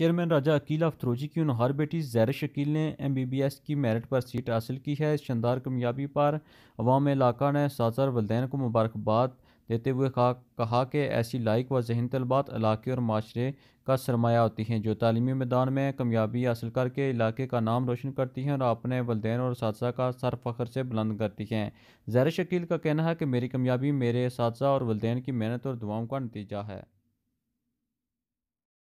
chairman राजा अकील अफतरोजी की उनहार बेटी जैर शकील ने एम बी बी एस की मेरिट पर सीट हासिल की है इस शानदार कामयाबी पर अवाम इलाका ने साजार वालदेन को मुबारकबाद देते हुए कहा कि ऐसी लाइक व जहन तलबात इलाके और माशरे का सरमाया होती हैं जो तलीमी मैदान में कामयाबी हासिल करके इलाके का नाम रोशन करती हैं और अपने वालदेन और इस का सर फ़ख्र से बुलंद करती हैं जैर शकील का कहना है कि मेरी कामयाबी मेरे इस और वालदेन की मेहनत और दुआओं का नतीजा है